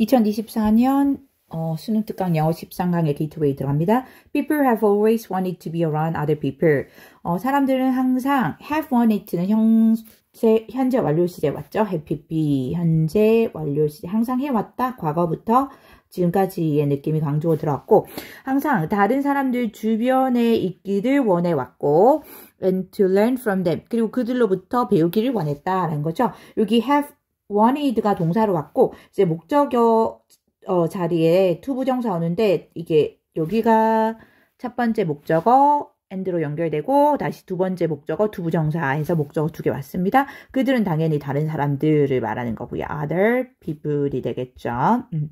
2024년 어, 수능 특강 영어 13강의 게이트웨이 들어갑니다. People have always wanted to be around other people. 어, 사람들은 항상 have wanted는 현재, 현재 완료 시제 왔죠? have be 현재 완료 시제 항상 해왔다. 과거부터 지금까지의 느낌이 강조 들어왔고 항상 다른 사람들 주변에 있기를 원해왔고 and to learn from them 그리고 그들로부터 배우기를 원했다라는 거죠. 여기 have 원이드가 동사로 왔고 이제 목적어 어, 자리에 투부정사 오는데 이게 여기가 첫 번째 목적어 엔드로 연결되고 다시 두 번째 목적어 투부정사에서 목적어 두 개 왔습니다. 그들은 당연히 다른 사람들을 말하는 거고요. other people이 되겠죠. 음.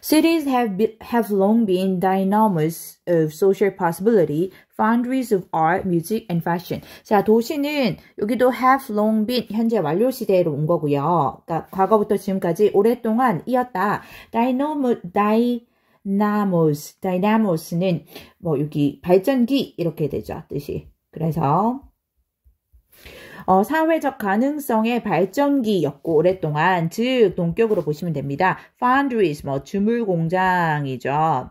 Cities have, be, have long been dynamos of social possibility, foundries of art, music, and fashion. 자, 도시는 여기도 have long been 현재 완료 시대로 온 거고요. 그러니까 과거부터 지금까지 오랫동안 이었다. dynamo, dynamos, dynamos는 뭐 여기 발전기 이렇게 되죠. 뜻이. 그래서 어, 사회적 가능성의 발전기였고 오랫동안 즉 동격으로 보시면 됩니다. foundries 뭐 주물 공장이죠.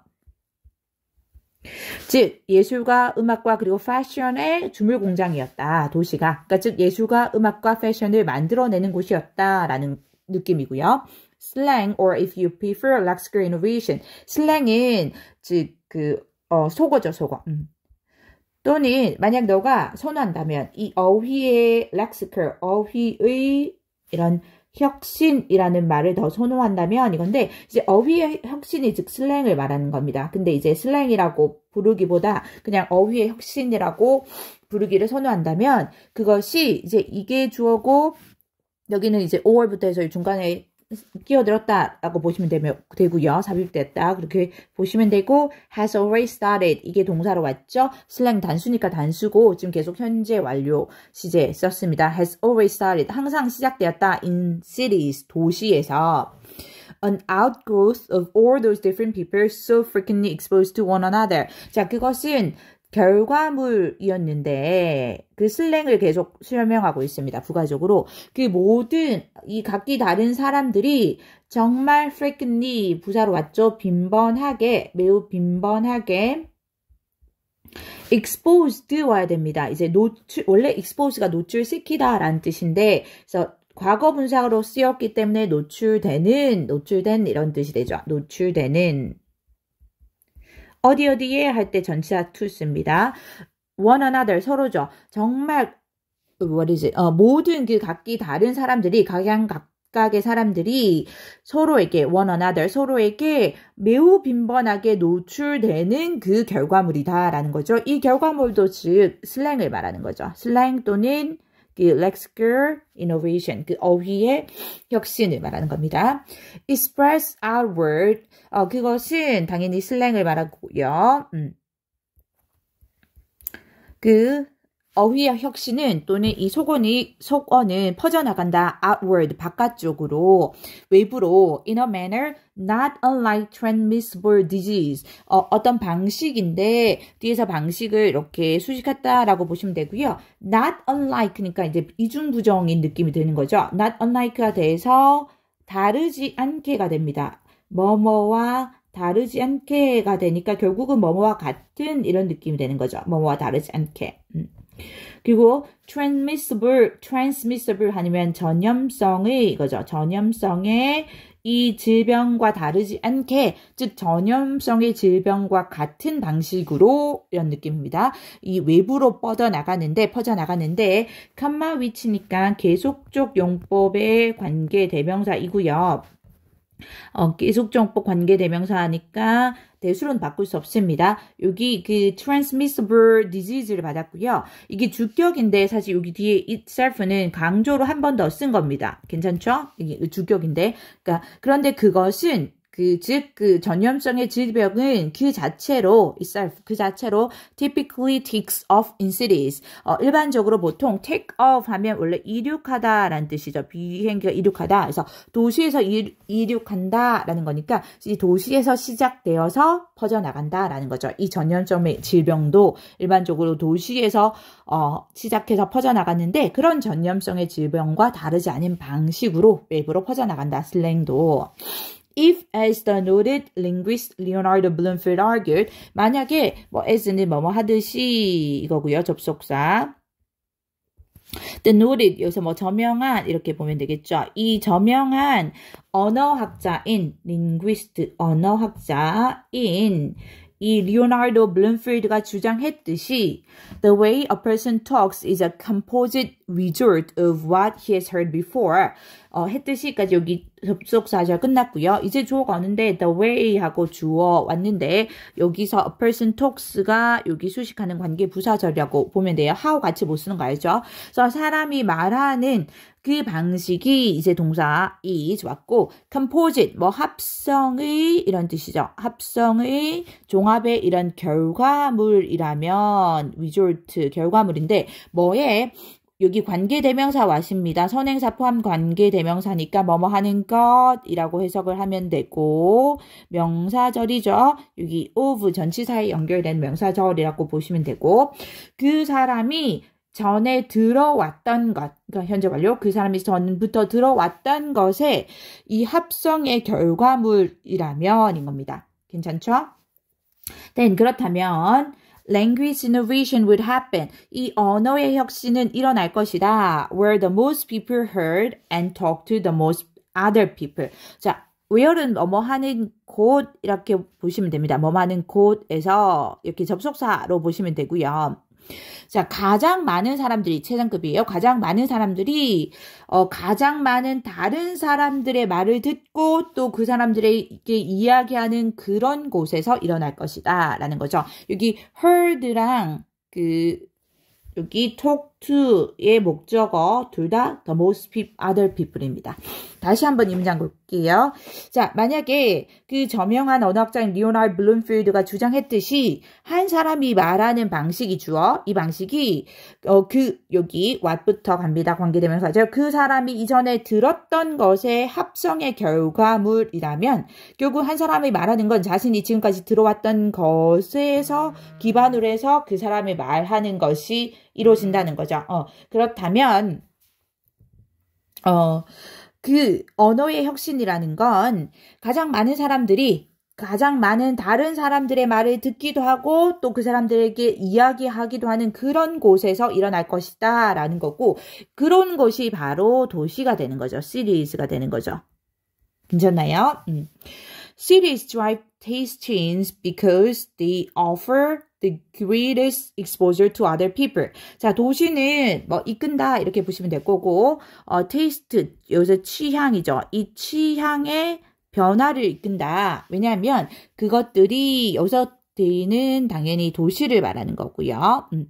즉 예술과 음악과 그리고 패션의 주물 공장이었다 도시가 그러니까 즉 예술과 음악과 패션을 만들어내는 곳이었다라는 느낌이고요. slang or if you prefer l u x u r y innovation. slang은 즉 그 어, 속어죠 속어. 음. 또는 만약 너가 선호한다면 이 어휘의 렉스컬, 어휘의 이런 혁신이라는 말을 더 선호한다면 이건데 이제 어휘의 혁신이 즉 슬랭을 말하는 겁니다. 근데 이제 슬랭이라고 부르기보다 그냥 어휘의 혁신이라고 부르기를 선호한다면 그것이 이제 이게 주어고 여기는 이제 5월부터 해서 중간에 끼어들었다라고 보시면 되며, 되고요. 삽입됐다. 그렇게 보시면 되고 has already started 이게 동사로 왔죠. 슬랭 단수니까 단수고 지금 계속 현재 완료 시제 썼습니다. has already started 항상 시작되었다. in cities 도시에서 an outgrowth of all those different people so frequently exposed to one another. 자, 그것은 결과물이었는데 그 슬랭을 계속 설명하고 있습니다. 부가적으로 그 모든 이 각기 다른 사람들이 정말 frequently 부사로 왔죠. 빈번하게 매우 빈번하게 exposed 와야 됩니다. 이제 노출 원래 exposed가 노출시키다라는 뜻인데 그래서 과거 분사로 쓰였기 때문에 노출되는 노출된 이런 뜻이 되죠. 노출되는 어디 어디에 할 때 전치사 to 씁니다. one another 서로죠. 정말 what 어, 모든 그 각기 다른 사람들이 각양 각 각각의 사람들이 서로에게 one another 서로에게 매우 빈번하게 노출되는 그 결과물이다라는 거죠. 이 결과물도 즉 슬랭을 말하는 거죠. 슬랭 또는 그 lexical innovation, 그 어휘의 혁신을 말하는 겁니다. express outward, 어, 그것은 당연히 슬랭을 말하고요. 음. 그 어휘와 혁신은 또는 이 속언이, 속언은 퍼져나간다 outward 바깥쪽으로 외부로 in a manner not unlike transmissible disease 어, 어떤 방식인데 뒤에서 방식을 이렇게 수식했다라고 보시면 되고요. not unlike 그러니까 이제 이중 부정인 느낌이 드는 거죠. not unlike가 돼서 다르지 않게가 됩니다. 뭐뭐와 다르지 않게가 되니까 결국은 뭐뭐와 같은 이런 느낌이 되는 거죠. 뭐뭐와 다르지 않게. 음. 그리고 transmissible, transmissible 아니면 전염성의 이거죠. 전염성의 이 질병과 다르지 않게 즉 전염성의 질병과 같은 방식으로 이런 느낌입니다. 이 외부로 뻗어나가는데 퍼져나가는데 컴마 위치니까 계속적 용법의 관계 대명사이고요. 어, 계속적용법 관계 대명사니까 대수로는 바꿀 수 없습니다. 여기 그 transmissible disease를 받았고요. 이게 주격인데 사실 여기 뒤에 itself는 강조로 한 번 더 쓴 겁니다. 괜찮죠? 이게 주격인데. 그러니까 그런데 그것은 그, 즉, 그 전염성의 질병은 그 자체로, itself, 그 자체로 typically takes off in cities. 어, 일반적으로 보통 take off 하면 원래 이륙하다라는 뜻이죠. 비행기가 이륙하다. 그래서 도시에서 이륙한다라는 거니까 도시에서 시작되어서 퍼져나간다라는 거죠. 이 전염성의 질병도 일반적으로 도시에서 어, 시작해서 퍼져나갔는데 그런 전염성의 질병과 다르지 않은 방식으로 웹으로 퍼져나간다. 슬랭도. If as the noted linguist Leonardo Bloomfield argued, 만약에 뭐 as는 뭐뭐 하듯이 이거고요. 접속사. The noted 여기서 뭐 저명한 이렇게 보면 되겠죠. 이 저명한 언어학자인 linguist 언어학자인 이 리오나르도 블룸필드가 주장했듯이 The way a person talks is a composite result of what he has heard before. 어, 했듯이까지 여기 접속사절 끝났고요. 이제 주어 가는데 the way 하고 주어 왔는데 여기서 a person talks가 여기 수식하는 관계 부사절이라고 보면 돼요. how 같이 못 쓰는 거 알죠? 그래서 사람이 말하는 그 방식이 이제 동사 is 왔고 composite 뭐 합성의 이런 뜻이죠. 합성의 종합의 이런 결과물이라면 result 결과물인데 뭐에 여기 관계대명사 왔습니다. 선행사 포함 관계대명사니까 뭐뭐 하는 것이라고 해석을 하면 되고 명사절이죠. 여기 of 전치사에 연결된 명사절이라고 보시면 되고 그 사람이 전에 들어왔던 것, 그러니까 현재 완료, 그 사람이 전부터 들어왔던 것에 이 합성의 결과물이라면인 겁니다. 괜찮죠? 네, 그렇다면 language innovation would happen. 이 언어의 혁신은 일어날 것이다. Where the most people heard and talked to the most other people. 자, where는 뭐뭐 하는 곳 이렇게 보시면 됩니다. 뭐뭐 하는 곳에서 이렇게 접속사로 보시면 되고요. 자, 가장 많은 사람들이 최상급이에요. 가장 많은 사람들이 어, 가장 많은 다른 사람들의 말을 듣고 또 그 사람들에게 이야기하는 그런 곳에서 일어날 것이다라는 거죠. 여기 heard랑 그 여기 talk to의 목적어 둘다 the most p e o p other people입니다. 다시 한번 임장 볼게요. 자, 만약에 그 저명한 언어학자인 리오나르 블룸필드가 주장했듯이 한 사람이 말하는 방식이 주어 이 방식이 어, 그 여기 what부터 갑니다. 관계되면서 그 사람이 이전에 들었던 것의 합성의 결과물이라면 결국 한 사람이 말하는 건 자신이 지금까지 들어왔던 것에서 기반으로 해서 그 사람이 말하는 것이 이루어진다는 거죠. 어, 그렇다면, 어, 그 언어의 혁신이라는 건 가장 많은 사람들이 가장 많은 다른 사람들의 말을 듣기도 하고 또 그 사람들에게 이야기하기도 하는 그런 곳에서 일어날 것이다 라는 거고 그런 것이 바로 도시가 되는 거죠. 시리즈가 되는 거죠. 괜찮나요? 음. Cities drive t a s t i n s because they offer the greatest exposure to other people. 자, 도시는 뭐 이끈다 이렇게 보시면 될 거고 어, taste 여기서 취향이죠. 이 취향의 변화를 이끈다. 왜냐하면 그것들이 여기서 데는 당연히 도시를 말하는 거고요. 음.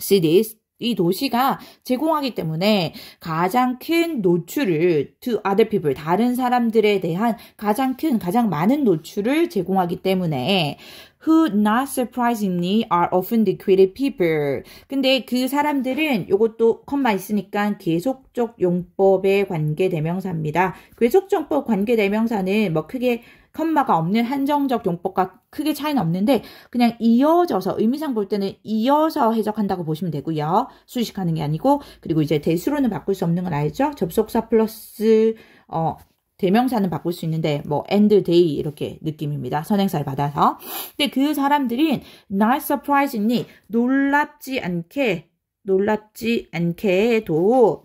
cities 이 도시가 제공하기 때문에 가장 큰 노출을 to other people 다른 사람들에 대한 가장 큰 가장 많은 노출을 제공하기 때문에 who not surprisingly are often decorated people. 근데 그 사람들은 이것도 컴마 있으니까 계속적 용법에 관계 대명사입니다. 계속적 용법 관계 대명사는 뭐 크게 컴마가 없는 한정적 용법과 크게 차이는 없는데 그냥 이어져서 의미상 볼 때는 이어서 해석한다고 보시면 되고요. 수식하는 게 아니고 그리고 이제 대수로는 바꿀 수 없는 건 알죠? 접속사 플러스 어 대명사는 바꿀 수 있는데 뭐 end day 이렇게 느낌입니다. 선행사를 받아서. 근데 그 사람들이 not surprisingly 놀랍지 않게 놀랍지 않게도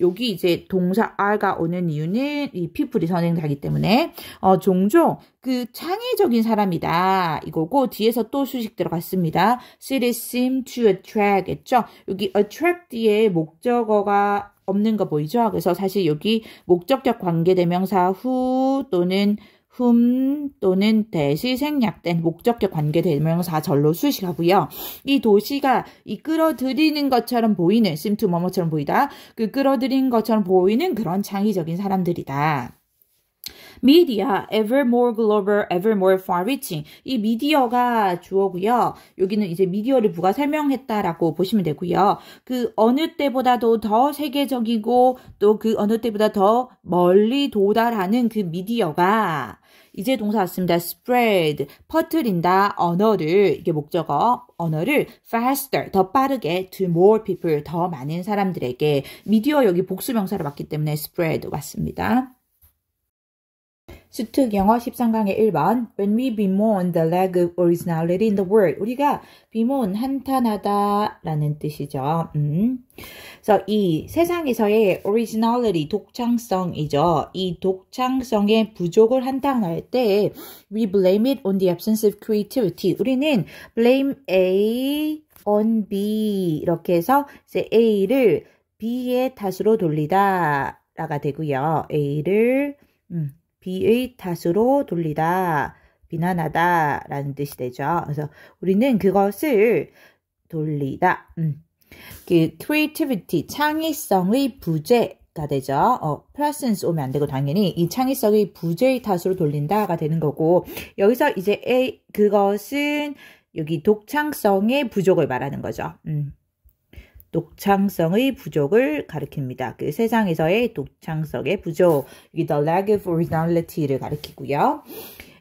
여기 이제 동사 R가 오는 이유는 이 people이 선행사기 때문에 어, 종종 그 창의적인 사람이다 이거고 뒤에서 또 수식 들어갔습니다. Cities seem to attract 했죠. 여기 attract 뒤에 목적어가 없는 거 보이죠? 그래서 사실 여기 목적격 관계대명사 후 또는 흠 또는 대시 생략된 목적격 관계 대명사 절로 수식하고요. 이 도시가 이 끌어들이는 것처럼 보이는 심투머머처럼 보이다. 그 끌어들인 것처럼 보이는 그런 창의적인 사람들이다. media, ever more global, ever more far-reaching. 이 미디어가 주어고요. 여기는 이제 미디어를 누가 설명했다라고 보시면 되고요. 그 어느 때보다도 더 세계적이고 또 그 어느 때보다 더 멀리 도달하는 그 미디어가 이제 동사 왔습니다. spread, 퍼트린다, 언어를, 이게 목적어, 언어를 faster, 더 빠르게 to more people, 더 많은 사람들에게 미디어 여기 복수명사로 왔기 때문에 spread 왔습니다. 수특 영어 13강의 1번 When we bemoan the lack of originality in the word l 우리가 bemoan 한탄하다 라는 뜻이죠. 음. 그래이 세상에서의 originality 독창성이죠. 이 독창성의 부족을 한탄할 때 we blame it on the absence of creativity 우리는 blame A on B 이렇게 해서 A를 B의 탓으로 돌리다 라가 되고요. A를 음, 비의 탓으로 돌리다, 비난하다 라는 뜻이 되죠. 그래서 우리는 그것을 돌리다. 음. 그 creativity, 창의성의 부재가 되죠. 어, presence 오면 안 되고 당연히 이 창의성의 부재의 탓으로 돌린다가 되는 거고 여기서 이제 A, 그것은 여기 독창성의 부족을 말하는 거죠. 음. 독창성의 부족을 가리킵니다. 그 세상에서의 독창성의 부족, the lack of originality를 가리키고요.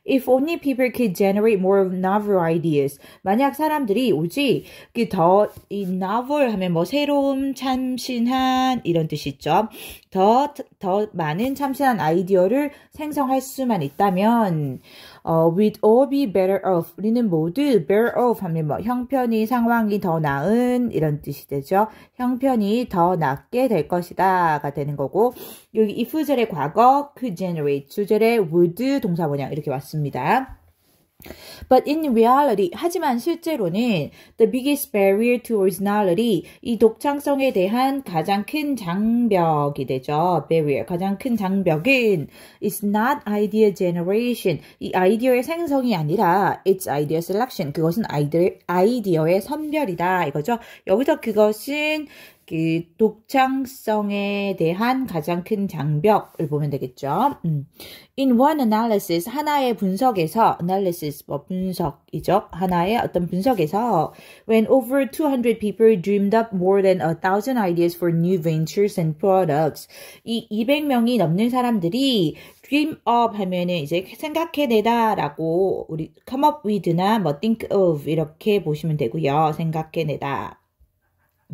If only people could generate more novel ideas. 만약 사람들이 오직 그 더이 novel 하면 뭐 새로운 참신한 이런 뜻이죠. 더더 더 많은 참신한 아이디어를 생성할 수만 있다면 어, we'd all be better off. 우리는 모두 better off 하면 뭐 형편이 상황이 더 나은 이런 뜻이 되죠. 형편이 더 낫게 될 것이다가 되는 거고 여기 if 절의 과거 c u 그 generate 주절의 would 동사 원형 이렇게 왔습니다. But in reality, 하지만 실제로는 the biggest barrier to originality, 이 독창성에 대한 가장 큰 장벽이 되죠. barrier, 가장 큰 장벽은 is not idea generation, 이 아이디어의 생성이 아니라 it's idea selection, 그것은 아이디어, 아이디어의 선별이다 이거죠. 여기서 그것은 그 독창성에 대한 가장 큰 장벽을 보면 되겠죠. 음. In one analysis, 하나의 분석에서, analysis, 뭐 분석이죠. 하나의 어떤 분석에서, when over 200 people dreamed up more than 1,000 ideas for new ventures and products, 이 200명이 넘는 사람들이 dream up 하면은 이제 생각해내다라고 우리 come up with나 뭐 think of 이렇게 보시면 되고요. 생각해내다.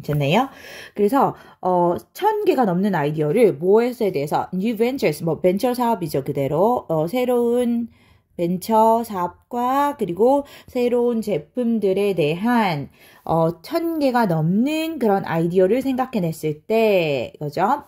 괜찮요 그래서 어, 천 개가 넘는 아이디어를 모에서에 대해서 new ventures 뭐 벤처 사업이죠 그대로 어, 새로운 벤처 사업과 그리고 새로운 제품들에 대한 어, 천 개가 넘는 그런 아이디어를 생각해냈을 때 그죠?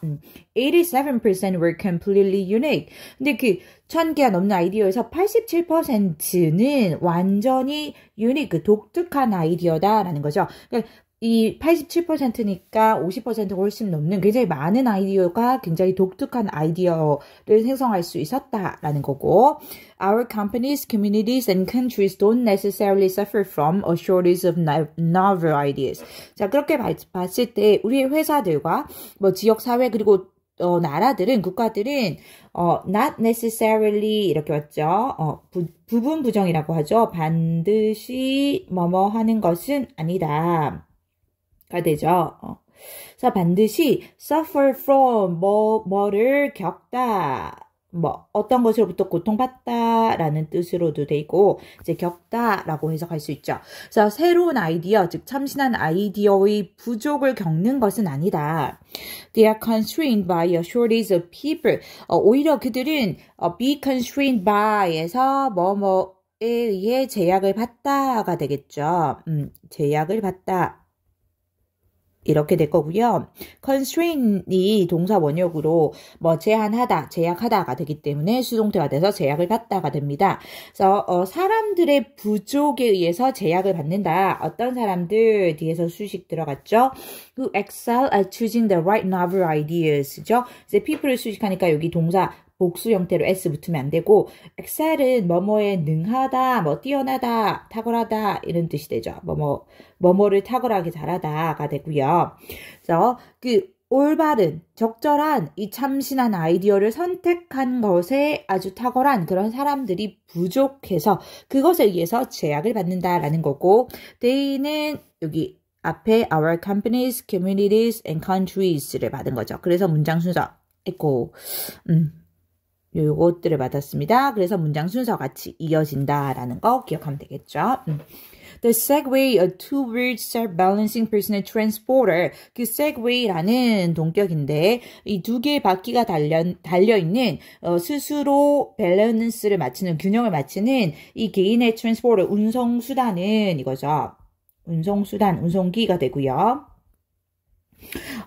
87% 음, were completely unique. 근데 그천 개가 넘는 아이디어에서 87%는 완전히 유니크, 그 독특한 아이디어다라는 거죠. 그러니까 이 87%니까 50%가 훨씬 넘는 굉장히 많은 아이디어가 굉장히 독특한 아이디어를 생성할 수 있었다라는 거고 Our companies, communities, and countries don't necessarily suffer from a shortage of novel ideas. 자 그렇게 봤을 때 우리의 회사들과 뭐 지역 사회 그리고 어, 나라들은 국가들은 어, not necessarily 이렇게 왔죠. 어, 부, 부분 부정이라고 하죠. 반드시 뭐뭐 하는 것은 아니다. 되죠. 어. 그래서 반드시 suffer from 뭐 뭐를 겪다 뭐 어떤 것으로부터 고통받다라는 뜻으로도 되고 이제 겪다라고 해석할 수 있죠. 그래서 새로운 아이디어 즉 참신한 아이디어의 부족을 겪는 것은 아니다. They are constrained by a shortage of people. 어, 오히려 그들은 어, be constrained by에서 뭐뭐에 의해 제약을 받다가 되겠죠. 음, 제약을 받다. 이렇게 될 거고요. c o n s t r a i n 이 동사 원역으로 뭐 제한하다, 제약하다가 되기 때문에 수동태가 돼서 제약을 받다가 됩니다. 그래서 어, 사람들의 부족에 의해서 제약을 받는다. 어떤 사람들 뒤에서 수식 들어갔죠? who excel at choosing the right novel ideas죠. 이제 people을 수식하니까 여기 동사 복수 형태로 s 붙으면 안 되고 excel은 뭐뭐에 능하다, 뭐 뛰어나다, 탁월하다 이런 뜻이 되죠. 뭐 뭐 뭐뭐를 탁월하게 잘하다가 되고요. 그래서 그 올바른, 적절한 이 참신한 아이디어를 선택한 것에 아주 탁월한 그런 사람들이 부족해서 그것에 의해서 제약을 받는다라는 거고 데이는 여기 앞에 our companies, communities and countries를 받은 거죠. 그래서 문장 순서 있고 음, 요것들을 받았습니다. 그래서 문장 순서 같이 이어진다라는 거 기억하면 되겠죠. 음. The segway, a two-wheeled self-balancing personal transporter. 그 segway라는 동격인데 이 두 개의 바퀴가 달려 달려 있는 어, 스스로 밸런스를 맞추는 균형을 맞추는 이 개인의 트랜스포터 운송 수단은 이거죠. 운송 수단, 운송기가 되고요.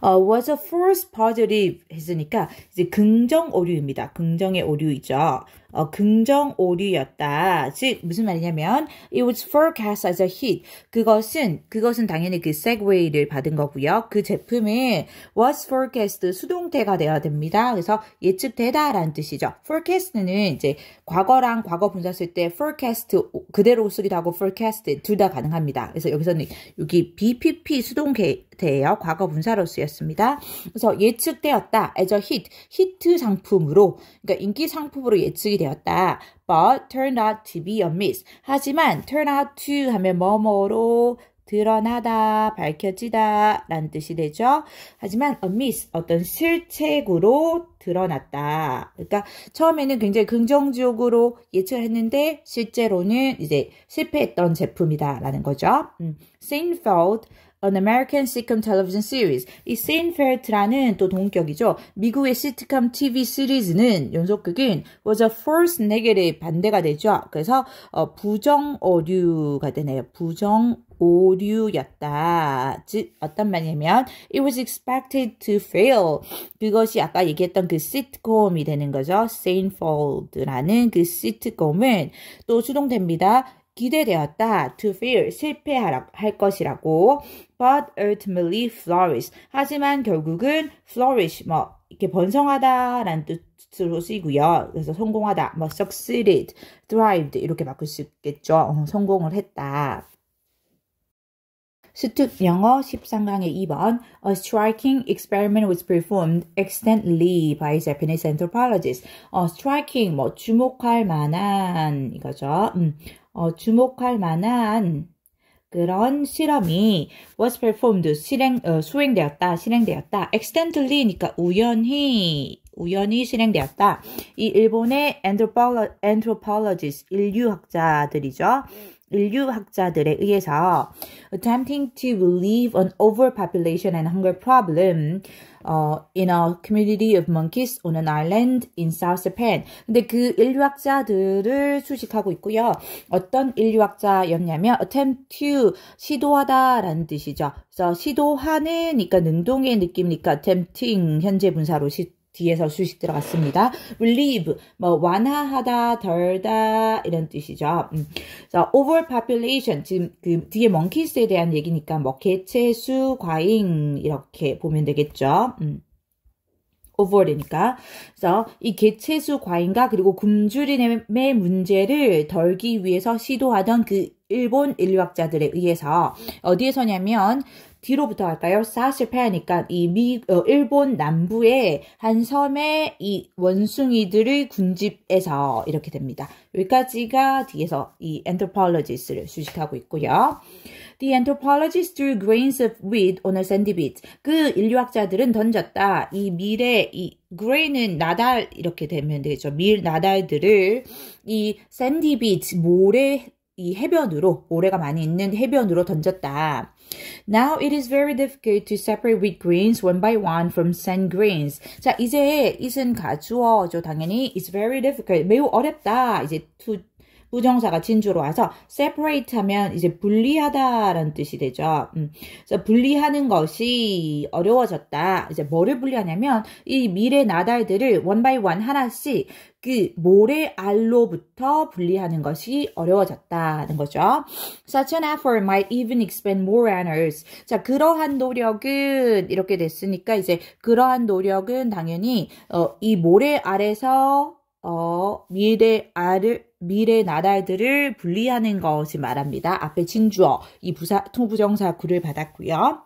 Uh, was a false positive 했으니까 이제 긍정 오류입니다. 긍정의 오류이죠. 어, 긍정 오류였다. 즉 무슨 말이냐면 it was forecast as a hit. 그것은 그것은 당연히 그세그웨이를 받은 거고요. 그 제품이 was forecast 수동태가 되어야 됩니다. 그래서 예측되다라는 뜻이죠. forecast는 이제 과거랑 과거 분사 쓸때 forecast 그대로 쓰기도 하고 forecast 둘 다 가능합니다. 그래서 여기서는 여기 BPP 수동태 예요 과거 분사로 쓰였습니다. 그래서 예측되었다. as a hit, 히트 상품으로 그러니까 인기 상품으로 예측이 되었다. but turned out to be a miss. 하지만 turn out to 하면 뭐뭐로 드러나다, 밝혀지다 라는 뜻이 되죠. 하지만 a miss, 어떤 실책으로 드러났다. 그러니까 처음에는 굉장히 긍정적으로 예측했는데 실제로는 이제 실패했던 제품이다 라는 거죠. 음, s e i n f u l d An American Sitcom Television Series. 이 Seinfeld라는 또 동격이죠. 미국의 시트콤 TV 시리즈는 연속극인 was a force negative 반대가 되죠. 그래서 어, 부정 오류가 되네요. 부정 오류였다. 즉 어떤 말이냐면 it was expected to fail. 그것이 아까 얘기했던 그 시트콤이 되는 거죠. Seinfeld라는 그 시트콤은 또 수동됩니다. 기대되었다. to fail 실패할 것이라고. but ultimately flourish. 하지만 결국은 flourish 뭐 이렇게 번성하다라는 뜻으로 쓰이고요. 그래서 성공하다, 뭐 succeeded, thrived 이렇게 바꿀 수 있겠죠. 어, 성공을 했다. 수특 영어 13강의 2번 A striking experiment was performed extently by Japanese anthropologists. 어, striking 뭐 주목할 만한 이거죠. 음. 어, 주목할 만한 그런 실험이 was performed 실행 어, 수행되었다 실행되었다 accidentally니까 우연히 우연히 실행되었다. 이 일본의 anthropologist 인류학자들이죠. 인류학자들에 의해서 attempting to relieve an overpopulation and hunger problem uh, in a community of monkeys on an island in South Japan. 근데 그 인류학자들을 수식하고 있고요. 어떤 인류학자였냐면 attempt to 시도하다라는 뜻이죠. 그래서 시도하는 그러니까 능동의 느낌이니까 attempting 현재 분사로 시, 뒤에서 수식 들어갔습니다. relieve 뭐 완화하다, 덜다 이런 뜻이죠. 음. 자, overpopulation 지금 그 뒤에 monkeys에 대한 얘기니까 뭐 개체수 과잉 이렇게 보면 되겠죠. 음. over니까 그래서 이 개체수 과잉과 그리고 굶주림의 문제를 덜기 위해서 시도하던 그 일본 인류학자들에 의해서 어디에서냐면 뒤로부터 할까요? 사실패하니까 이 미, 어, 일본 남부의 한 섬의 이 원숭이들의 군집에서 이렇게 됩니다. 여기까지가 뒤에서 이 a n t h r o p o l o g i s t 를 수식하고 있고요. The a n t h r o p o l o g i s t threw grains of wheat on a sandy beach. 그 인류학자들은 던졌다. 이 밀의 이 grain은 나달 이렇게 되면 되겠죠. 밀 나달들을 이 sandy beach 모래 이 해변으로 모래가 많이 있는 해변으로 던졌다. Now it is very difficult to separate wheat grains one by one from sand grains. 자 이제 이은 가주어죠 당연히 it's very difficult 매우 어렵다 이제 to 부정사가 진주로 와서 separate 하면 이제 분리하다라는 뜻이 되죠. 음. 그래서 분리하는 것이 어려워졌다. 이제 뭐를 분리하냐면 이 미래 나달들을 one by one 하나씩 그 모래 알로부터 분리하는 것이 어려워졌다는 거죠. Such an effort might even expend more honors. 자, 그러한 노력은 이렇게 됐으니까 이제 그러한 노력은 당연히 어, 이 모래 알에서 어, 미래 아를 미래 나라들을 분리하는 것이 말합니다. 앞에 진주어 이 부사 통부정사 구를 받았고요.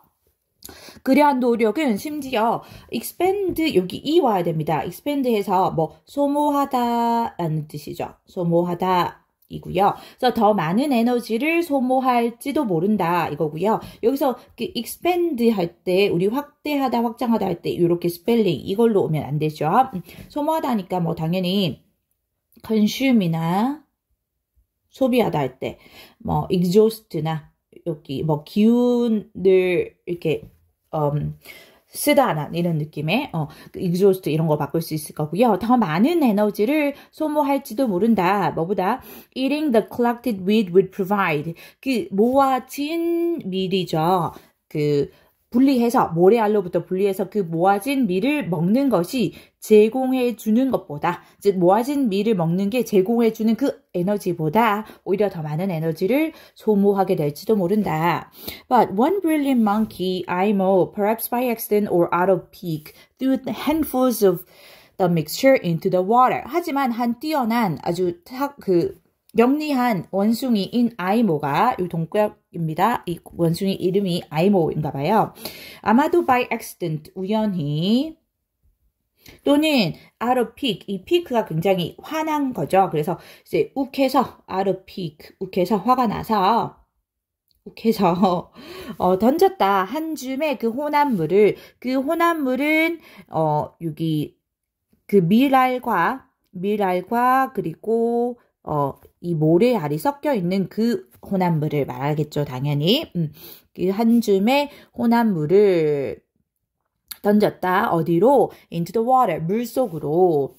그러한 노력은 심지어 expand 여기 e 와야 됩니다. expand해서 뭐 소모하다라는 뜻이죠. 소모하다 이고요. 그래서 더 많은 에너지를 소모할지도 모른다 이거고요. 여기서 그 expand 할때 우리 확대하다 확장하다 할 때 이렇게 스펠링 이걸로 오면 안 되죠. 소모하다니까 뭐 당연히 consume이나 소비하다 할 때뭐 exhaust나 여기 뭐 기운을 이렇게 음, 쓰다란 이런 느낌의 어, 익조스트 그 이런 거 바꿀 수 있을 거고요. 더 많은 에너지를 소모할지도 모른다. 뭐보다 eating the collected weed would provide 그 모아진 미리죠그 분리해서 모래알로부터 분리해서 그 모아진 밀을 먹는 것이 제공해 주는 것보다 즉 모아진 밀을 먹는 게 제공해 주는 그 에너지보다 오히려 더 많은 에너지를 소모하게 될지도 모른다. But one brilliant monkey, IMO, perhaps by accident or out of peak, threw handfuls of the mixture into the water. 하지만 한 뛰어난 아주 탁그 영리한 원숭이인 아이모가 이 동격입니다. 이 원숭이 이름이 아이모인가 봐요. 아마도 by accident 우연히 또는 아르픽 이 피크가 굉장히 화난 거죠. 그래서 이제 욱해서 아르픽 욱해서 화가 나서 욱해서 어, 던졌다 한 줌의 그 혼합물을 그 혼합물은 어 여기 그미랄과미랄과 그리고 어이 모래알이 섞여 있는 그 혼합물을 말하겠죠, 당연히. 음, 그한 줌의 혼합물을 던졌다. 어디로? Into the water. 물 속으로.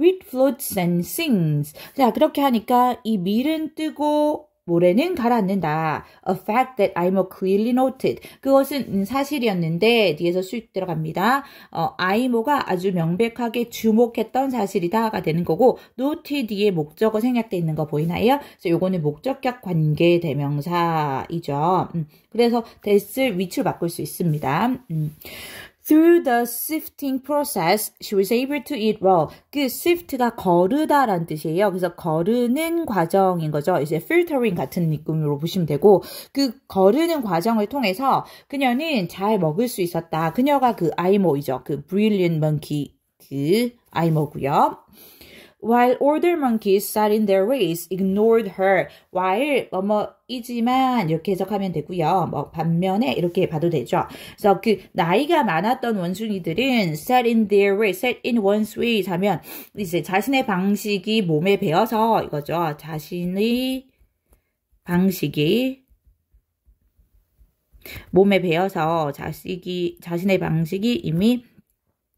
Wheat floats and sings. 자, 그렇게 하니까 이 밀은 뜨고 모래는 가라앉는다. A fact that I more clearly noted. 그것은 음, 사실이었는데 뒤에서 수익 들어갑니다. 어, I more가 아주 명백하게 주목했던 사실이다가 되는 거고 noted의 목적어 생략되어 있는 거 보이나요? 그래서 요거는 목적격 관계 대명사이죠. 음, 그래서 that을 위치로 바꿀 수 있습니다. 음. Through the sifting process, she was able to eat well. 그 sift가 거르다라는 뜻이에요. 그래서 거르는 과정인 거죠. 이제 filtering 같은 느낌으로 보시면 되고 그 거르는 과정을 통해서 그녀는 잘 먹을 수 있었다. 그녀가 그 아이모이죠. 그 brilliant monkey 그 아이모고요. while older monkeys sat in their ways, ignored her, while 뭐뭐이지만 이렇게 해석하면 되고요. 뭐 반면에 이렇게 봐도 되죠. 그래서 그 나이가 많았던 원숭이들은 sat in their way, sat s in one's way s 하면 이제 자신의 방식이 몸에 배어서 이거죠. 자신의 방식이 몸에 배어서 자식이 자신의 방식이 이미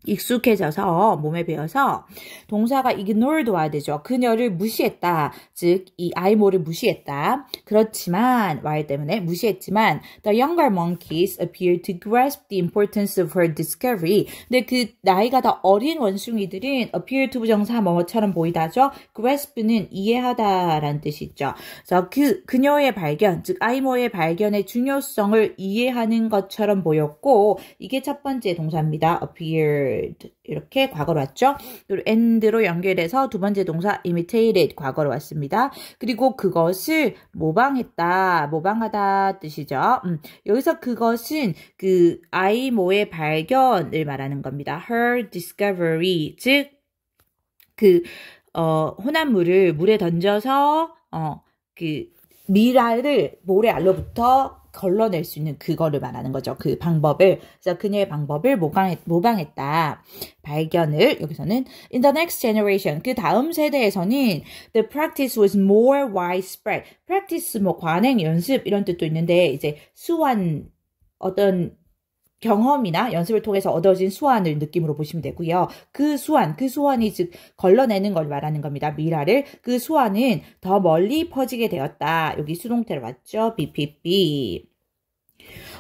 익숙해져서 몸에 배어서 동사가 ignored 와야 되죠. 그녀를 무시했다. 즉, 이 아이모를 무시했다. 그렇지만, 와이 때문에 무시했지만 the younger monkeys appear to grasp the importance of her discovery. 근데 그 나이가 더 어린 원숭이들은 appear to 부정사 뭐처럼 보이다죠. grasp는 이해하다라는 뜻이죠. 그래서 그 그녀의 발견, 즉 아이모의 발견의 중요성을 이해하는 것처럼 보였고 이게 첫 번째 동사입니다. appear e n r d 이렇게 과거로 왔죠. 그리고 end로 연결해서 두 번째 동사 imitated 과거로 왔습니다. 그리고 그것을 모방했다, 모방하다 뜻이죠. 음, 여기서 그것은 그 아이모의 발견을 말하는 겁니다. Her discovery 즉그 어, 혼합물을 물에 던져서 어, 그 미라를 모래알로부터 걸러낼 수 있는 그거를 말하는 거죠. 그 방법을. 그래서 그녀의 방법을 모방했, 다 발견을 여기서는 in the next generation 그 다음 세대에서는 the practice was more widespread. practice 뭐 관행 연습 이런 뜻도 있는데 이제 수완 어떤 경험이나 연습을 통해서 얻어진 수완을 느낌으로 보시면 되고요. 그 수완, 그 수완이 즉 걸러내는 걸 말하는 겁니다. 미라를 그 수완은 더 멀리 퍼지게 되었다. 여기 수동태로 왔죠. BPB.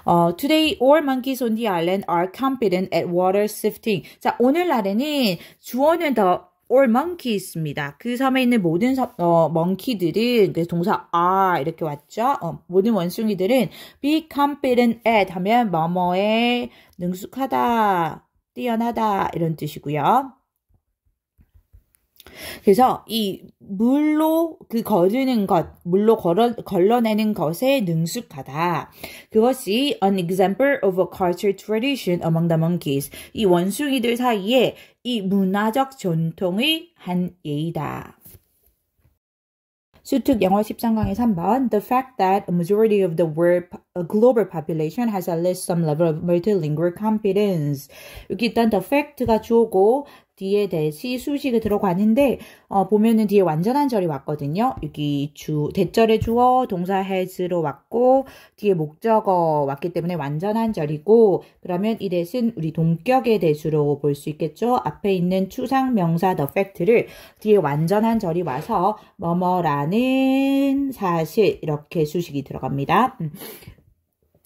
어, today all monkeys on the island are competent at water sifting. 자, 오늘날에는 주어는 더 or monkeys입니다. 그 섬에 있는 모든 섬, 어, m o 들은그 동사 are 이렇게 왔죠. 어, 모든 원숭이들은 be confident at 하면 뭐뭐에 능숙하다, 뛰어나다 이런 뜻이고요. 그래서 이 물로 그 거르는 것, 물로 걸어, 걸러내는 것에 능숙하다. 그것이 an example of a culture tradition among the monkeys. 이 원숭이들 사이에 이 문화적 전통의 한 예이다. 수특 영어 13강의 3번 The fact that a majority of the world global population has at least some level of multilingual competence 여기 일단 the fact가 주어고 뒤에 대시 수식이 그 들어가는데 어, 보면은 뒤에 완전한 절이 왔거든요. 여기 주 대절의 주어 동사 has로 왔고 뒤에 목적어 왔기 때문에 완전한 절이고 그러면 이 대신 우리 동격의 대수로 볼 수 있겠죠. 앞에 있는 추상 명사 the fact를 뒤에 완전한 절이 와서 뭐뭐라는 사실 이렇게 수식이 들어갑니다. 음.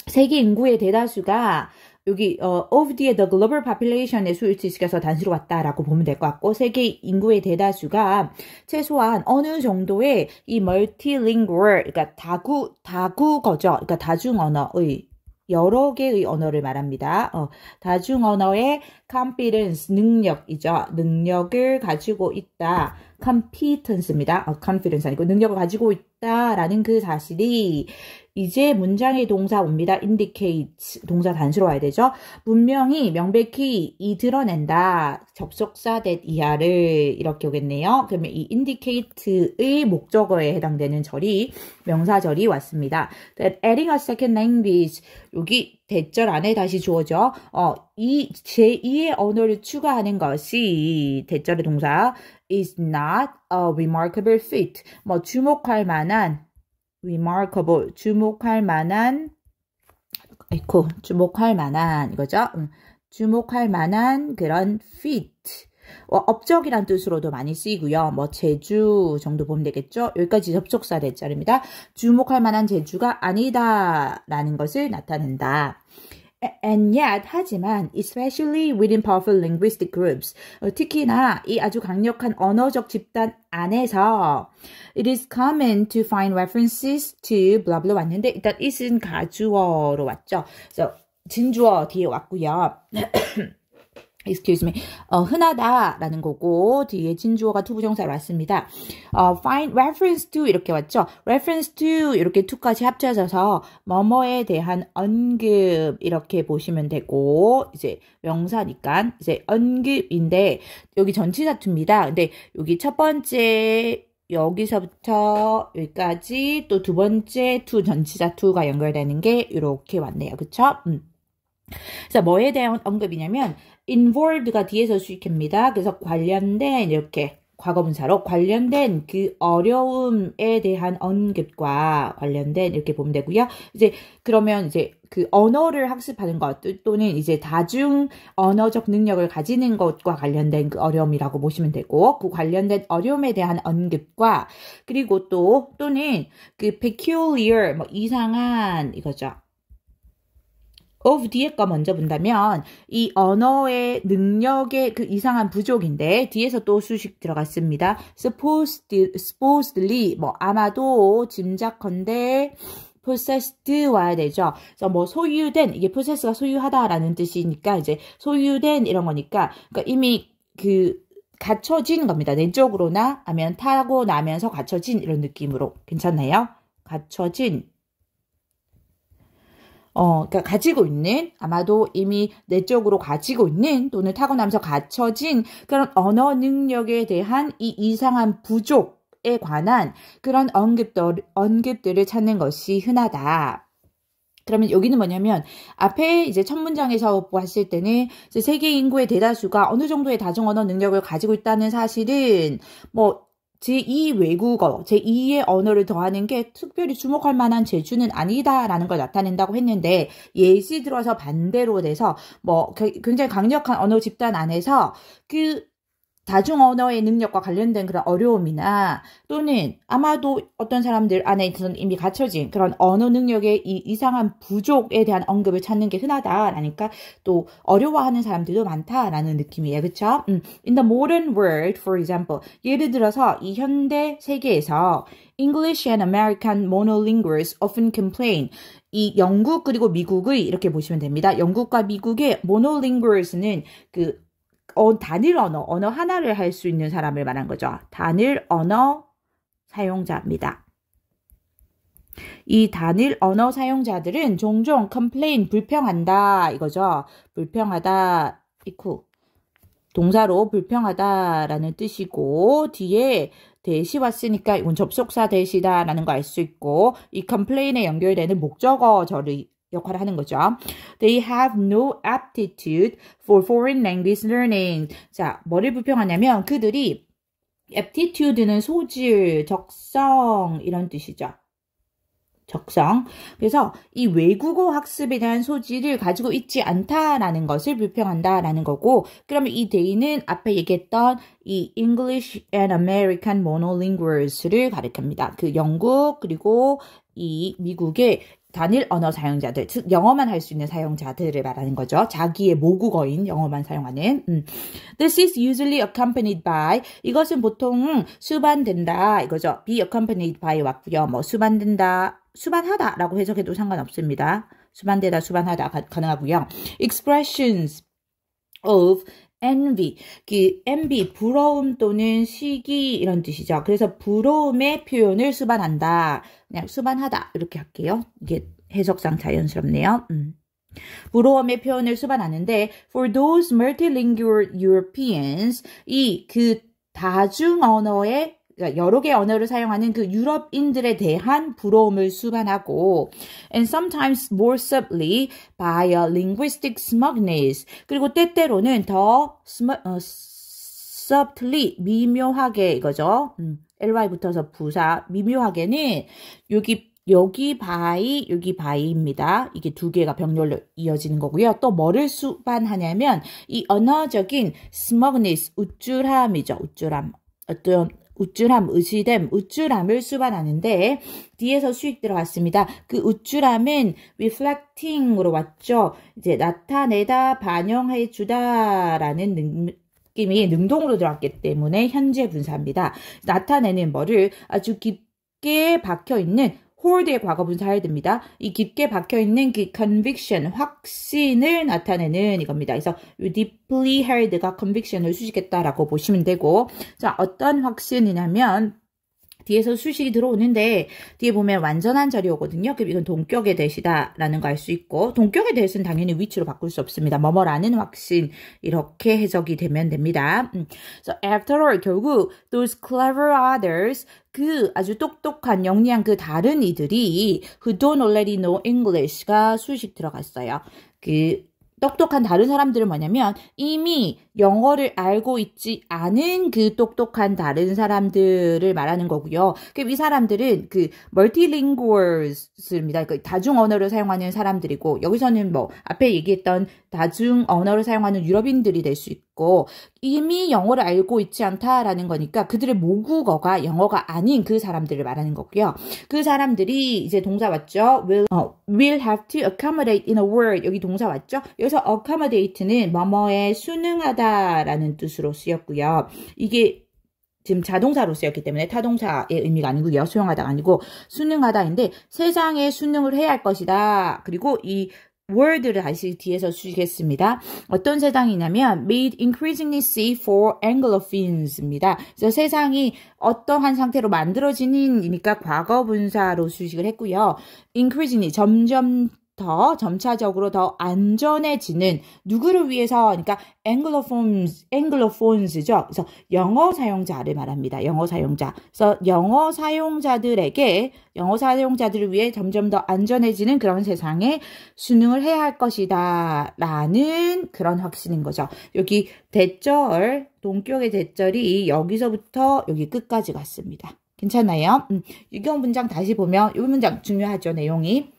세계 인구의 대다수가 여기 어, of 뒤에 the global p o p u l a t i o n 의 수일치시켜서 단수로 왔다라고 보면 될 것 같고 세계 인구의 대다수가 최소한 어느 정도의 이 multilingual 그러니까 다구 다국어죠. 그러니까 다중 언어의 여러 개의 언어를 말합니다. 어, 다중 언어의 competence 능력이죠. 능력을 가지고 있다. competence입니다. 어, confidence 아니고 능력을 가지고 있다라는 그 사실이 이제 문장의 동사 옵니다. indicate 동사 단수로 와야 되죠. 분명히 명백히 이 드러낸다. 접속사 t 이하를 이렇게 오겠네요. 그러면 이 indicate의 목적어에 해당되는 절이 명사절이 왔습니다. That adding a second language 여기 대절 안에 다시 주어져 어, 이 제2의 언어를 추가하는 것이 대절의 동사 is not a remarkable feat 뭐 주목할 만한 remarkable 주목할 만한 아이코 주목할 만한 이거죠. 주목할 만한 그런 feat 어, 업적이란 뜻으로도 많이 쓰이고요. 뭐 제주 정도 보면 되겠죠. 여기까지 접속사 대자입니다 주목할 만한 제주가 아니다라는 것을 나타낸다. And yet, 하지만, especially within powerful linguistic groups, 특히나 이 아주 강력한 언어적 집단 안에서 it is common to find references to blah blah 왔는데 일단 is은 가주어로 왔죠. 그래서 진주어 뒤에 왔고요. excuse me, 어, 흔하다라는 거고 뒤에 진주어가 투부정사로 왔습니다. 어, find reference to 이렇게 왔죠. reference to 이렇게 to까지 합쳐져서 뭐뭐에 대한 언급 이렇게 보시면 되고 이제 명사니까 이제 언급인데 여기 전치사 투입니다. 근데 여기 첫 번째 여기서부터 여기까지 또 두 번째 투 전치사 투가 연결되는 게 이렇게 왔네요. 그쵸? 음. 그래서 뭐에 대한 언급이냐면 involved가 뒤에서 수익입니다. 그래서 관련된 이렇게 과거분사로 관련된 그 어려움에 대한 언급과 관련된 이렇게 보면 되고요. 이제 그러면 이제 그 언어를 학습하는 것 또는 이제 다중 언어적 능력을 가지는 것과 관련된 그 어려움이라고 보시면 되고 그 관련된 어려움에 대한 언급과 그리고 또 또는 그 peculiar 뭐 이상한 이거죠. of 뒤에 거 먼저 본다면 이 언어의 능력의 그 이상한 부족인데 뒤에서 또 수식 들어갔습니다. supposed, supposedly 뭐 아마도 짐작컨대 possessed 와야 되죠. 그래서 뭐 소유된 이게 possess가 소유하다라는 뜻이니까 이제 소유된 이런 거니까 그러니까 이미 그 갖춰진 겁니다. 내적으로나 아니면 타고 나면서 갖춰진 이런 느낌으로 괜찮나요? 갖춰진 어, 그니까 가지고 있는 아마도 이미 내적으로 가지고 있는 또는 타고나면서 갖춰진 그런 언어 능력에 대한 이 이상한 부족에 관한 그런 언급들, 언급들을 찾는 것이 흔하다. 그러면 여기는 뭐냐면 앞에 이제 첫 문장에서 봤을 때는 세계 인구의 대다수가 어느 정도의 다중 언어 능력을 가지고 있다는 사실은 뭐 제2 외국어, 제2의 언어를 더하는 게 특별히 주목할 만한 재주는 아니다라는 걸 나타낸다고 했는데 예시 들어서 반대로 돼서 뭐 굉장히 강력한 언어 집단 안에서 그 다중 언어의 능력과 관련된 그런 어려움이나 또는 아마도 어떤 사람들 안에 있는 이미 갖춰진 그런 언어 능력의 이 이상한 부족에 대한 언급을 찾는 게 흔하다라니까 또 어려워하는 사람들도 많다라는 느낌이에요. 그쵸? 음. In the modern world, for example, 예를 들어서 이 현대 세계에서 English and American monolinguals often complain. 이 영국 그리고 미국의 이렇게 보시면 됩니다. 영국과 미국의 monolinguals는 그 어, 단일 언어, 언어 하나를 할 수 있는 사람을 말한 거죠. 단일 언어 사용자입니다. 이 단일 언어 사용자들은 종종 컴플레인 불평한다 이거죠. 불평하다 이쿠 동사로 불평하다라는 뜻이고 뒤에 대시 왔으니까 이건 접속사 대시다라는 거 알 수 있고 이 컴플레인에 연결되는 목적어 절이 역할을 하는 거죠. They have no aptitude for foreign language learning. 자, 뭐를 불평하냐면 그들이 aptitude는 소질, 적성 이런 뜻이죠. 적성. 그래서 이 외국어 학습에 대한 소질을 가지고 있지 않다라는 것을 불평한다라는 거고, 그러면 이 데이는 앞에 얘기했던 이 English and American Monolinguals를 가리킵니다. 그 영국 그리고 이 미국의 단일 언어 사용자들, 즉 영어만 할 수 있는 사용자들을 말하는 거죠. 자기의 모국어인 영어만 사용하는. 음. This is usually accompanied by 이것은 보통 수반된다 이거죠. be accompanied by 왔고요. 뭐 수반된다, 수반하다라고 해석해도 상관없습니다. 수반되다, 수반하다 가, 가능하고요. Expressions of envy, 그 envy, 부러움 또는 시기 이런 뜻이죠. 그래서 부러움의 표현을 수반한다. 그냥 수반하다 이렇게 할게요. 이게 해석상 자연스럽네요. 음. 부러움의 표현을 수반하는데 for those multilingual Europeans 이 그 다중 언어의 그러니까 여러 개의 언어를 사용하는 그 유럽인들에 대한 부러움을 수반하고 and sometimes more subtly by a linguistic smugness 그리고 때때로는 더 스마, 어, subtly 미묘하게 이거죠. 음, ly 붙어서 부사 미묘하게는 여기 여기 바이, 여기 바이입니다. 이게 두 개가 병렬로 이어지는 거고요. 또 뭐를 수반하냐면 이 언어적인 smugness, 우쭐함이죠. 우쭐함. 어떤 우쭐함, 의시됨, 우쭐함을 수반하는데 뒤에서 수익 들어왔습니다. 그 우쭐함은 reflecting으로 왔죠. 이제 나타내다, 반영해 주다라는 능, 느낌이 능동으로 들어왔기 때문에 현재 분사입니다. 나타내는 뭐를 아주 깊게 박혀있는 hold의 과거 분사해야 됩니다. 이 깊게 박혀있는 그 conviction, 확신을 나타내는 이겁니다. 그래서 you deeply held가 conviction을 수식했다라고 보시면 되고 자 어떤 확신이냐면 뒤에서 수식이 들어오는데 뒤에 보면 완전한 자리 오거든요. 그럼 이건 동격의 대시다라는 거알수 있고 동격의 대시는 당연히 위치로 바꿀 수 없습니다. 뭐뭐라는 확신 이렇게 해석이 되면 됩니다. 음. So after all 결국 those clever others 그 아주 똑똑한 영리한 그 다른 이들이 who don't already know English가 수식 들어갔어요. 그 똑똑한 다른 사람들은 뭐냐면 이미 영어를 알고 있지 않은 그 똑똑한 다른 사람들을 말하는 거고요. 그럼 이 사람들은 그 멀티링구얼스입니다. 그 다중 언어를 사용하는 사람들이고 여기서는 뭐 앞에 얘기했던 다중 언어를 사용하는 유럽인들이 될 수 있고 이미 영어를 알고 있지 않다라는 거니까 그들의 모국어가 영어가 아닌 그 사람들을 말하는 거고요. 그 사람들이 이제 동사 왔죠. will, 어, will have to accommodate in a word 여기 동사 왔죠. 여기서 accommodate는 뭐뭐에 수능하다라는 뜻으로 쓰였고요. 이게 지금 자동사로 쓰였기 때문에 타동사의 의미가 아니고요. 수용하다가 아니고 수능하다인데 세상에 수능을 해야 할 것이다. 그리고 이 word를 다시 뒤에서 주시겠습니다. 어떤 세상이냐면 made increasingly safe for Anglophones입니다. 그래서 세상이 어떠한 상태로 만들어지는이니까 과거 분사로 수식을 했고요. increasingly 점점 더 점차적으로 더 안전해지는 누구를 위해서 그러니까 앵글로폰스 앵글로폰스죠. 그래서 영어 사용자를 말합니다. 영어 사용자. 그래서 영어 사용자들에게 영어 사용자들을 위해 점점 더 안전해지는 그런 세상에 수능을 해야 할 것이다라는 그런 확신인 거죠. 여기 대절 동격의 대절이 여기서부터 여기 끝까지 갔습니다. 괜찮아요? 음, 유경 문장 다시 보면 이 문장 중요하죠. 내용이.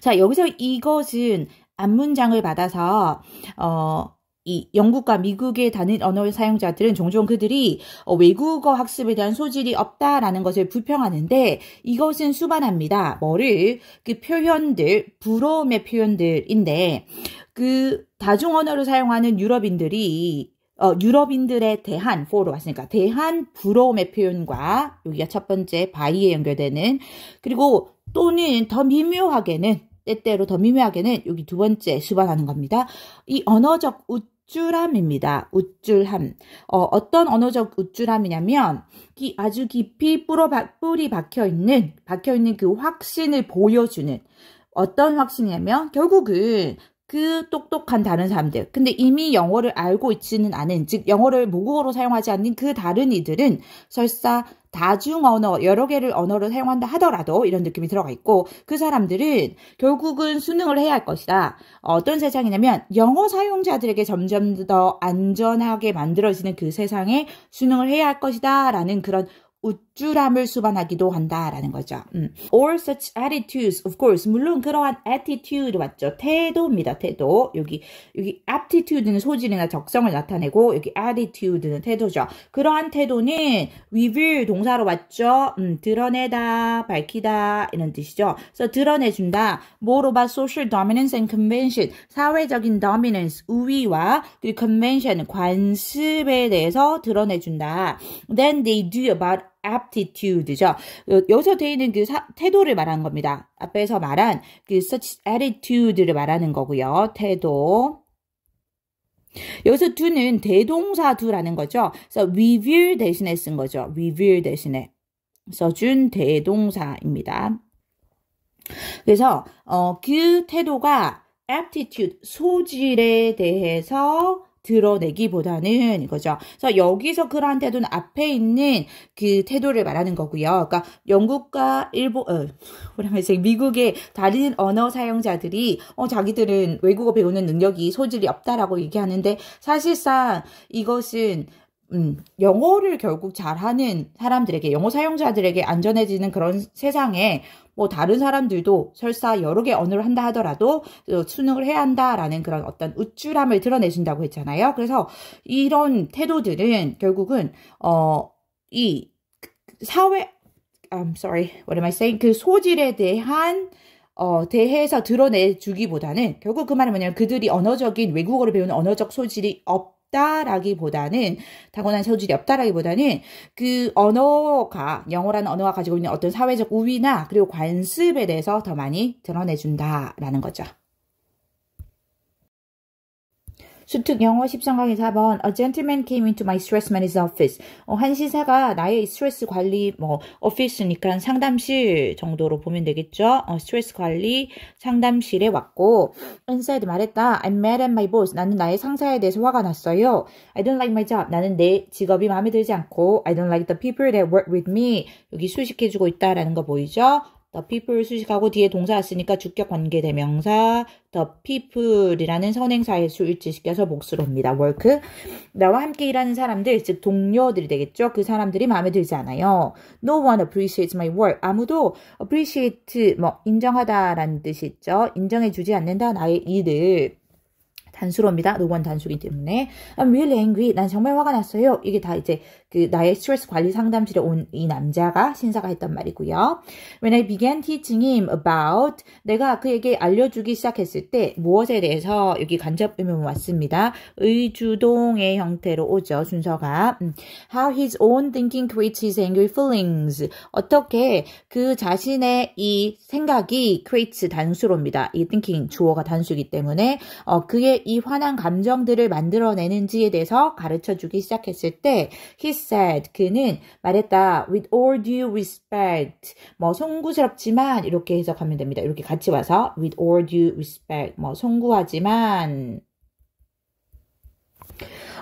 자, 여기서 이것은 앞문장을 받아서 어, 이 영국과 미국에 다닌 언어 사용자들은 종종 그들이 어, 외국어 학습에 대한 소질이 없다라는 것을 불평하는데 이것은 수반합니다. 뭐를 그 표현들 부러움의 표현들인데 그 다중 언어를 사용하는 유럽인들이 어, 유럽인들에 대한 포로 왔으니까 대한 부러움의 표현과 여기가 첫 번째 바이에 연결되는 그리고 또는 더 미묘하게는 때때로 더 미묘하게는 여기 두 번째 수반하는 겁니다. 이 언어적 우쭐함입니다. 우쭐함. 어, 떤 언어적 우쭐함이냐면 이 아주 깊이 뿌러 뿌리 박혀 있는 박혀 있는 그 확신을 보여주는 어떤 확신이냐면 결국은 그 똑똑한 다른 사람들. 근데 이미 영어를 알고 있지는 않은, 즉 영어를 모국어로 사용하지 않는 그 다른 이들은 설사 다중 언어, 여러 개를 언어로 사용한다 하더라도 이런 느낌이 들어가 있고 그 사람들은 결국은 수능을 해야 할 것이다. 어떤 세상이냐면 영어 사용자들에게 점점 더 안전하게 만들어지는 그 세상에 수능을 해야 할 것이다 라는 그런 우쭐함을 수반하기도 한다라는 거죠. 음. All such attitudes, of course. 물론 그러한 attitude 맞죠. 태도입니다. 태도. 여기 여기 aptitude는 소질이나 적성을 나타내고 여기 attitude는 태도죠. 그러한 태도는 reveal 동사로 맞죠. 음, 드러내다, 밝히다 이런 뜻이죠. 그래서 드러내준다. m o r e o v e social dominance and convention. 사회적인 dominance, 우위와 그리고 convention, 관습에 대해서 드러내준다. Then they do about aptitude죠. 여기서 되어 있는 그 사, 태도를 말하는 겁니다. 앞에서 말한 그 such attitude를 말하는 거고요. 태도. 여기서 do는 대동사 do라는 거죠. 그래서 revere 대신에 쓴 거죠. revere 대신에 써준 대동사입니다. 그래서 어, 그 태도가 aptitude 소질에 대해서 드러내기보다는 이거죠. 그래서 여기서 그러한 태도는 앞에 있는 그 태도를 말하는 거고요. 그러니까 영국과 일본, 어, 뭐라면 미국의 다른 언어 사용자들이 어, 자기들은 외국어 배우는 능력이 소질이 없다라고 얘기하는데 사실상 이것은 음, 영어를 결국 잘하는 사람들에게, 영어 사용자들에게 안전해지는 그런 세상에 뭐 다른 사람들도 설사 여러 개 언어를 한다 하더라도 어, 수능을 해야 한다라는 그런 어떤 우쭐함을 드러내준다고 했잖아요. 그래서 이런 태도들은 결국은 어 이 사회 I'm sorry. What am I saying? 그 소질에 대한 어, 대해서 드러내 주기보다는 결국 그 말은 뭐냐면 그들이 언어적인 외국어를 배우는 언어적 소질이 없 없다라기보다는 타고난 소질이 없다라기보다는 그 언어가 영어라는 언어가 가지고 있는 어떤 사회적 우위나 그리고 관습에 대해서 더 많이 드러내준다라는 거죠. 수특 영어 13강의 4번 A gentleman came into my stress manager office. 어, 한 시사가 나의 스트레스 관리 뭐 office니까 상담실 정도로 보면 되겠죠. 어, 스트레스 관리 상담실에 왔고 inside 말했다. I'm mad at my boss. 나는 나의 상사에 대해서 화가 났어요. I don't like my job. 나는 내 직업이 마음에 들지 않고 I don't like the people that work with me. 여기 수식해주고 있다라는 거 보이죠? the people 수식하고 뒤에 동사 왔으니까 주격 관계대명사 the people이라는 선행사의 수 일치시켜서 목수로입니다. work 나와 함께 일하는 사람들 즉 동료들이 되겠죠. 그 사람들이 마음에 들지 않아요. No one appreciates my work. 아무도 appreciate 뭐 인정하다라는 뜻이 있죠. 인정해주지 않는다 나의 일을 단수로입니다. 노번 단수기 때문에 I'm really angry. 난 정말 화가 났어요. 이게 다 이제 그 나의 스트레스 관리 상담실에 온 이 남자가 신사가 했단 말이고요. When I began teaching him about 내가 그에게 알려주기 시작했을 때 무엇에 대해서 여기 간접 의문 왔습니다. 의주동의 형태로 오죠. 순서가 음, How his own thinking creates his angry feelings. 어떻게 그 자신의 이 생각이 creates 단수로입니다. 이 thinking 주어가 단수이기 때문에 어, 그의 이 화난 감정들을 만들어내는지에 대해서 가르쳐주기 시작했을 때 he said 그는 말했다 with all due respect 뭐 송구스럽지만 이렇게 해석하면 됩니다. 이렇게 같이 와서 with all due respect 뭐 송구하지만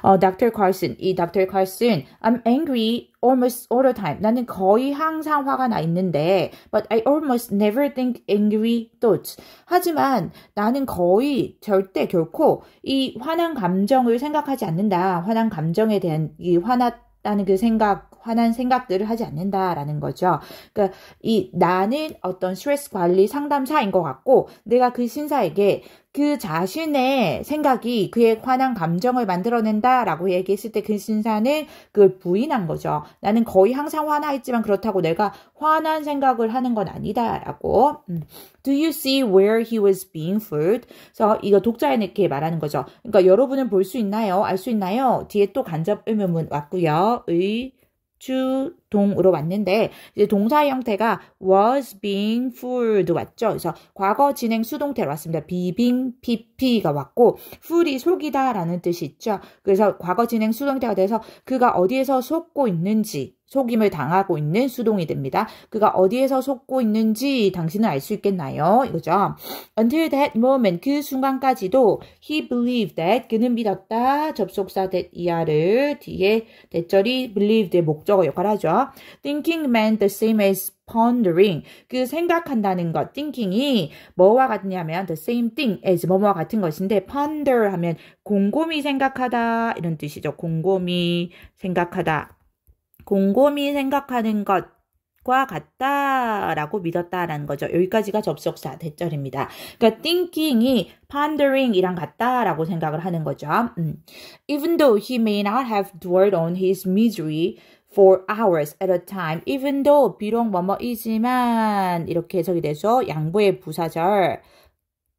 어, Dr. Carson, 이 Dr. Carson, I'm angry almost all the time. 나는 거의 항상 화가 나 있는데, but I almost never think angry thoughts. 하지만 나는 거의 절대 결코 이 화난 감정을 생각하지 않는다. 화난 감정에 대한 이 화났다는 그 생각 화난 생각들을 하지 않는다라는 거죠. 그러니까 이 나는 어떤 스트레스 관리 상담사인 것 같고 내가 그 신사에게 그 자신의 생각이 그의 화난 감정을 만들어낸다라고 얘기했을 때 그 신사는 그걸 부인한 거죠. 나는 거의 항상 화나 있지만 그렇다고 내가 화난 생각을 하는 건 아니다라고. 음. Do you see where he was being fooled? 그래서 이거 독자에게 말하는 거죠. 그러니까 여러분은 볼 수 있나요? 알 수 있나요? 뒤에 또 간접 의문문 왔고요. 의 to 동으로 왔는데 이제 동사 형태가 was being fooled 왔죠. 그래서 과거 진행 수동태로 왔습니다. being pp가 왔고 fool이 속이다라는 뜻이 있죠. 그래서 과거 진행 수동태가 돼서 그가 어디에서 속고 있는지 속임을 당하고 있는 수동이 됩니다. 그가 어디에서 속고 있는지 당신은 알 수 있겠나요? 이거죠. Until that moment, 그 순간까지도 he believed that, 그는 믿었다. 접속사 that 이하를 뒤에 대절이 b e l i e v e d 목적어 역할 하죠. Thinking meant the same as pondering 그 생각한다는 것 thinking이 뭐와 같냐면 the same thing as 뭐뭐와 같은 것인데 ponder 하면 곰곰이 생각하다 이런 뜻이죠 곰곰이 생각하다 곰곰이 생각하는 것과 같다라고 믿었다라는 거죠. 여기까지가 접속사 대절입니다. 그러니까 thinking이 pondering이랑 같다라고 생각을 하는 거죠. 음. Even though he may not have dwelt on his misery for hours at a time, even though 비록 뭐뭐이지만 이렇게 해석이 돼서 양보의 부사절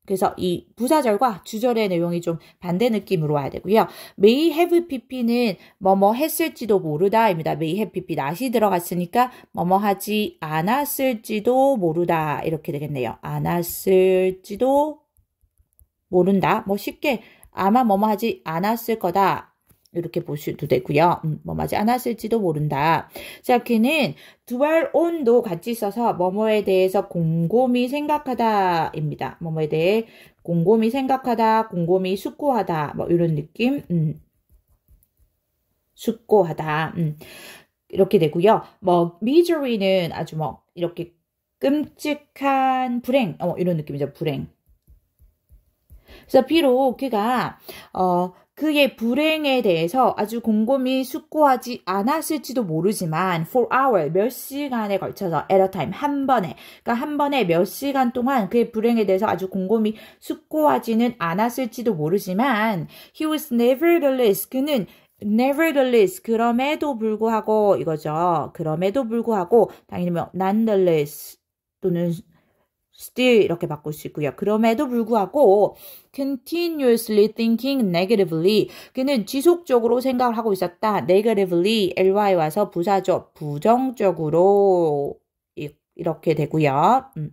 그래서 이 부사절과 주절의 내용이 좀 반대 느낌으로 와야 되고요. may have pp는 뭐 뭐 했을지도 모르다입니다. may have pp n 이 들어갔으니까 뭐 뭐 하지 않았을지도 모르다 이렇게 되겠네요. 않았을지도 모른다. 뭐 쉽게 아마 뭐뭐 하지 않았을 거다 이렇게 보셔도 되고요. 음, 뭐하지 않았을지도 모른다. 자, 걔는 두알 온도 같이 써서 뭐뭐에 대해서 곰곰이 생각하다입니다. 뭐뭐에 대해 곰곰이 생각하다, 곰곰이 숙고하다, 뭐 이런 느낌. 음. 숙고하다. 음. 이렇게 되고요. 뭐 misery는 아주 뭐 이렇게 끔찍한 불행, 어, 이런 느낌이죠. 불행. 그래서 비록 걔가어 그의 불행에 대해서 아주 곰곰이 숙고하지 않았을지도 모르지만 for hour 몇 시간에 걸쳐서 at a time 한 번에 그러니까 한 번에 몇 시간 동안 그의 불행에 대해서 아주 곰곰이 숙고하지는 않았을지도 모르지만 he was nevertheless 그는 nevertheless 그럼에도 불구하고 이거죠. 그럼에도 불구하고 당연히 뭐 nonetheless 또는 still 이렇게 바꿀 수 있고요. 그럼에도 불구하고 continuously thinking negatively 그는 지속적으로 생각을 하고 있었다. negatively ly 와서 부사적 부정적으로 이렇게 되고요. 음.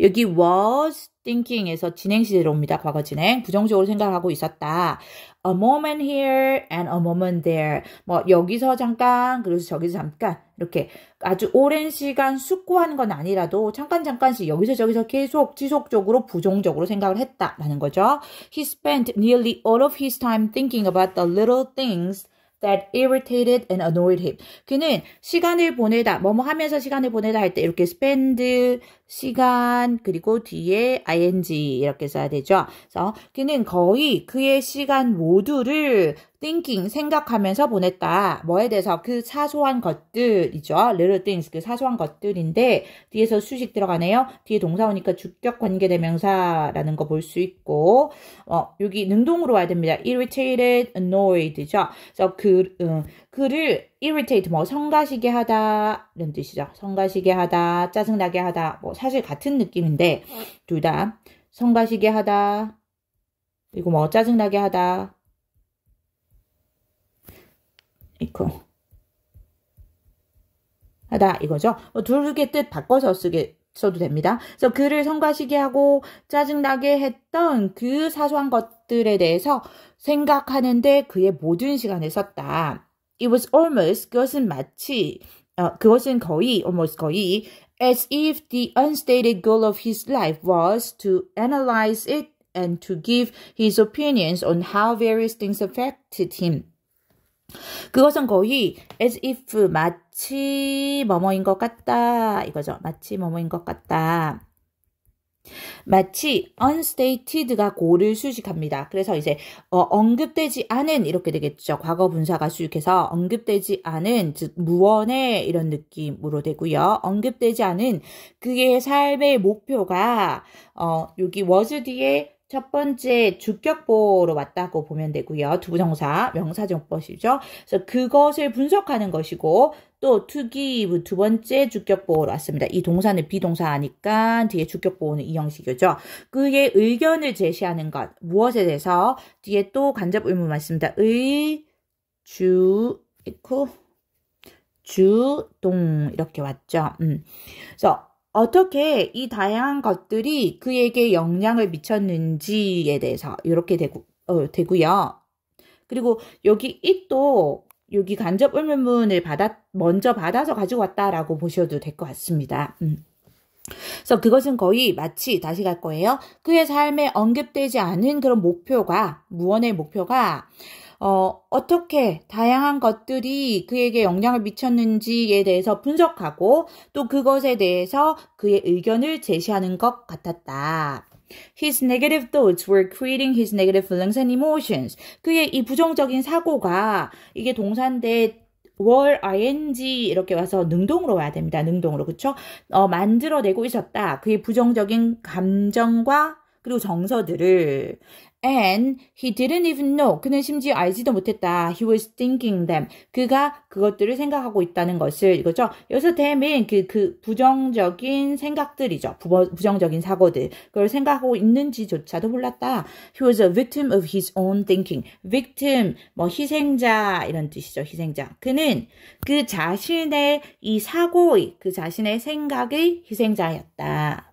여기 was thinking에서 진행시대로 옵니다. 과거 진행. 부정적으로 생각하고 있었다. A moment here and a moment there. 뭐 여기서 잠깐 그래서 저기서 잠깐 이렇게 아주 오랜 시간 숙고하는건 아니라도 잠깐 잠깐씩 여기서 저기서 계속 지속적으로 부정적으로 생각을 했다라는 거죠. He spent nearly all of his time thinking about the little things that irritated and annoyed him. 그는 시간을 보내다, 뭐 뭐 하면서 시간을 보내다 할 때 이렇게 spend 시간 그리고 뒤에 ing 이렇게 써야 되죠. 그래서 그는 거의 그의 시간 모두를 thinking 생각하면서 보냈다. 뭐에 대해서 그 사소한 것들이죠. little things 그 사소한 것들인데 뒤에서 수식 들어가네요. 뒤에 동사 오니까 주격 관계대명사라는 거 볼 수 있고 어 여기 능동으로 와야 됩니다. irritated, annoyed죠. 그래서 그 음, 그를 irritate 뭐 성가시게 하다 이런 뜻이죠. 성가시게 하다, 짜증나게 하다. 뭐 사실 같은 느낌인데 둘 다 성가시게 하다 그리고 뭐 짜증나게 하다. 이거 하다 이거죠. 뭐둘개뜻 바꿔서 쓰게 써도 됩니다. 그래서 그를 성가시게 하고 짜증나게 했던 그 사소한 것들에 대해서 생각하는데 그의 모든 시간을 썼다. It was almost 그것은 마치 uh, 그것은 거의 almost 거의 as if the unstated goal of his life was to analyze it and to give his opinions on how various things affected him. 그것은 거의 as if 마치 뭐뭐인 것 같다 이거죠. 마치 뭐뭐인 것 같다. 마치 unstated가 고를 수식합니다. 그래서 이제 어, 언급되지 않은 이렇게 되겠죠. 과거 분사가 수익해서 언급되지 않은 즉 무언의 이런 느낌으로 되고요. 언급되지 않은 그의 삶의 목표가 어, 여기 was 뒤에 첫 번째 주격보로 왔다고 보면 되고요. 두부정사, 명사정법이죠. 그래서 그것을 분석하는 것이고 또 투기 두 번째 주격보호로 왔습니다. 이 동사는 비동사니까 뒤에 주격보호는 이 형식이죠. 그의 의견을 제시하는 것 무엇에 대해서 뒤에 또 간접 의문 맞습니다. 의, 주, 있고 주동 이렇게 왔죠. 음. 그래서 어떻게 이 다양한 것들이 그에게 영향을 미쳤는지에 대해서 이렇게 되고, 어, 되고요. 그리고 여기 it도 여기 간접 의문문을 받아, 먼저 받아서 가지고 왔다라고 보셔도 될 것 같습니다. 음. 그래서 그것은 거의 마치 다시 갈 거예요. 그의 삶에 언급되지 않은 그런 목표가 무언의 목표가 어, 어떻게 다양한 것들이 그에게 영향을 미쳤는지에 대해서 분석하고 또 그것에 대해서 그의 의견을 제시하는 것 같았다. His negative thoughts were creating his negative feelings and emotions. 그의 이 부정적인 사고가 이게 동사인데 월 ing 이렇게 와서 능동으로 와야 됩니다. 능동으로 그쵸? 어, 만들어내고 있었다. 그의 부정적인 감정과 그리고 정서들을 And he didn't even know. 그는 심지어 알지도 못했다. He was thinking them. 그가 그것들을 생각하고 있다는 것을 이거죠. 여기서 them은 그, 그 부정적인 생각들이죠. 부, 부정적인 사고들. 그걸 생각하고 있는지조차도 몰랐다. He was a victim of his own thinking. victim, 뭐 희생자 이런 뜻이죠. 희생자. 그는 그 자신의 이 사고의, 그 자신의 생각의 희생자였다.